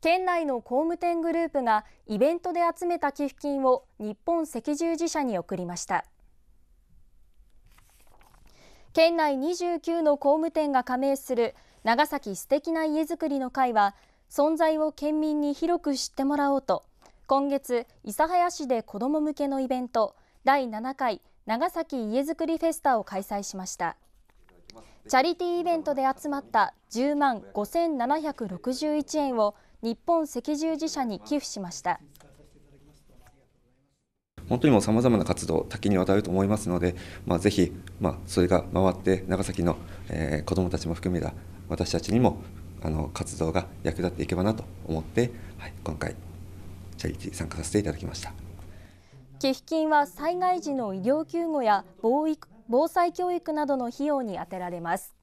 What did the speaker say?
県内の工務店グループがイベントで集めた寄付金を日本赤十字社に送りました県内29の工務店が加盟する長崎素敵な家づくりの会は存在を県民に広く知ってもらおうと今月諫早市で子ども向けのイベント第7回長崎家づくりフェスタを開催しましたチャリティーイベントで集まった10万5761円を日本赤十字社に寄付しました。本当にもうさまざまな活動、多岐にわたると思いますので、まあ、ぜひ、まあ、それが回って、長崎の、えー、子どもたちも含めた私たちにもあの活動が役立っていけばなと思って、はい、今回、チャリティー参加させていただきました寄付金は災害時の医療救護や防防災教育などの費用に充てられます。